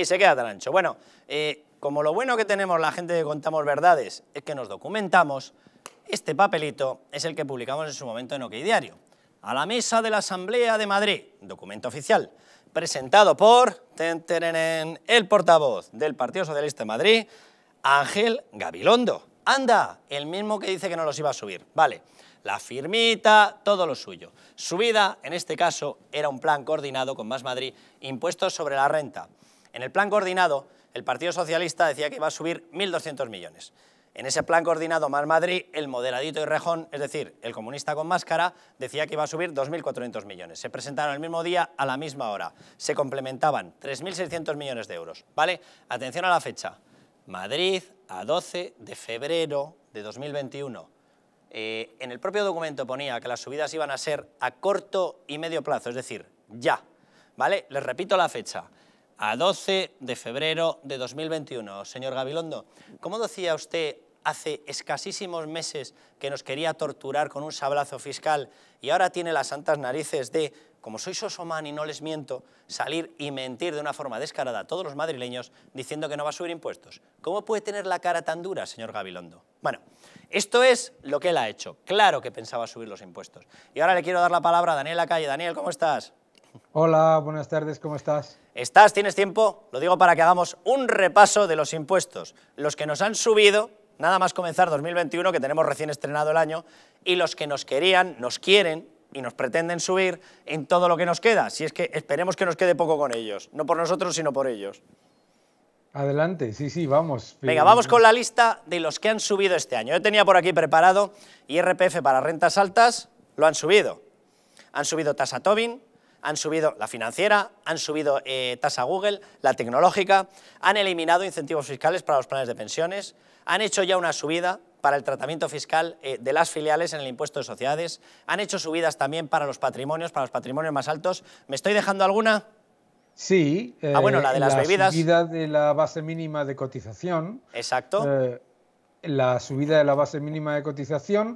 y se queda tan ancho. Bueno, eh, como lo bueno que tenemos la gente que contamos verdades es que nos documentamos, este papelito es el que publicamos en su momento en OK Diario. A la mesa de la Asamblea de Madrid, documento oficial, presentado por ten, el portavoz del Partido Socialista de Madrid, Ángel Gabilondo. Anda, el mismo que dice que no los iba a subir. Vale, la firmita, todo lo suyo. Subida, en este caso, era un plan coordinado con Más Madrid, impuestos sobre la renta. En el plan coordinado, el Partido Socialista decía que iba a subir 1.200 millones. En ese plan coordinado más Madrid, el moderadito y rejón, es decir, el comunista con máscara, decía que iba a subir 2.400 millones. Se presentaron el mismo día a la misma hora. Se complementaban 3.600 millones de euros. ¿Vale? Atención a la fecha. Madrid, a 12 de febrero de 2021. Eh, en el propio documento ponía que las subidas iban a ser a corto y medio plazo, es decir, ya. ¿Vale? Les repito la fecha a 12 de febrero de 2021. Señor Gabilondo, ¿cómo decía usted hace escasísimos meses que nos quería torturar con un sablazo fiscal y ahora tiene las santas narices de, como soy sosomán y no les miento, salir y mentir de una forma descarada a todos los madrileños diciendo que no va a subir impuestos? ¿Cómo puede tener la cara tan dura, señor Gabilondo? Bueno, esto es lo que él ha hecho. Claro que pensaba subir los impuestos. Y ahora le quiero dar la palabra a Daniel Lacalle. Daniel, ¿cómo estás? Hola, buenas tardes, ¿cómo estás? ¿Estás? ¿Tienes tiempo? Lo digo para que hagamos un repaso de los impuestos, los que nos han subido, nada más comenzar 2021, que tenemos recién estrenado el año, y los que nos querían, nos quieren y nos pretenden subir en todo lo que nos queda. Si es que esperemos que nos quede poco con ellos, no por nosotros, sino por ellos. Adelante, sí, sí, vamos. Venga, vamos con la lista de los que han subido este año. Yo tenía por aquí preparado IRPF para rentas altas, lo han subido. Han subido tasa Tobin, han subido la financiera, han subido eh, tasa Google, la tecnológica, han eliminado incentivos fiscales para los planes de pensiones, han hecho ya una subida para el tratamiento fiscal eh, de las filiales en el impuesto de sociedades, han hecho subidas también para los patrimonios, para los patrimonios más altos. ¿Me estoy dejando alguna? Sí, ah, bueno, la, de eh, las la bebidas. subida de la base mínima de cotización. Exacto. la subida de la base mínima de cotización,